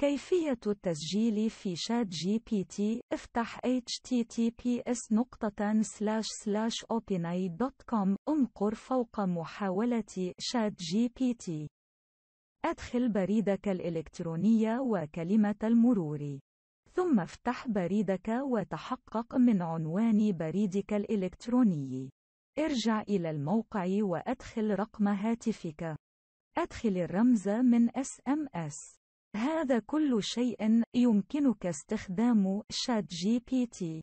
كيفية التسجيل في شات جي بي تي افتح https نقطة سلاش سلاش اوبناي دوت كوم انقر فوق محاولة شات جي بي تي أدخل بريدك الإلكتروني وكلمة المرور ثم افتح بريدك وتحقق من عنوان بريدك الإلكتروني ارجع إلى الموقع وأدخل رقم هاتفك أدخل الرمز من SMS هذا كل شيء يمكنك استخدام شات جي بي تي